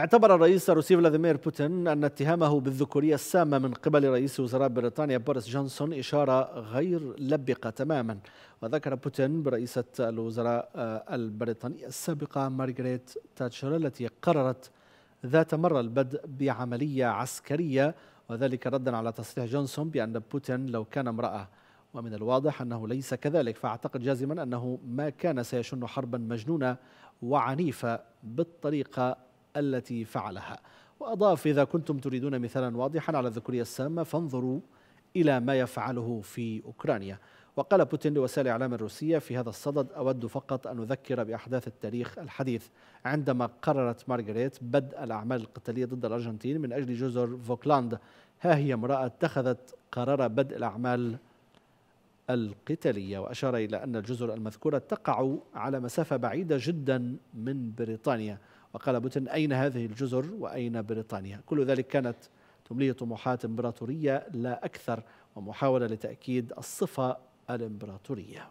اعتبر الرئيس الروسي فلاديمير بوتين أن اتهامه بالذكورية السامة من قبل رئيس وزراء بريطانيا بوريس جونسون إشارة غير لبقة تماما وذكر بوتين برئيسة الوزراء آه، البريطانية السابقة مارغريت تاتشر التي قررت ذات مرة البدء بعملية عسكرية وذلك ردا على تصريح جونسون بأن بوتين لو كان امرأة ومن الواضح أنه ليس كذلك فأعتقد جازما أنه ما كان سيشن حربا مجنونة وعنيفة بالطريقة التي فعلها وأضاف إذا كنتم تريدون مثالا واضحا على الذكورية السامة فانظروا إلى ما يفعله في أوكرانيا وقال بوتين لوسائل الإعلام الروسية في هذا الصدد أود فقط أن أذكر بأحداث التاريخ الحديث عندما قررت مارغريت بدء الأعمال القتالية ضد الأرجنتين من أجل جزر فوكلاند ها هي امرأة اتخذت قرار بدء الأعمال القتالية وأشار إلى أن الجزر المذكورة تقع على مسافة بعيدة جدا من بريطانيا وقال بوتين أين هذه الجزر وأين بريطانيا كل ذلك كانت تمليه طموحات امبراطورية لا أكثر ومحاولة لتأكيد الصفة الامبراطورية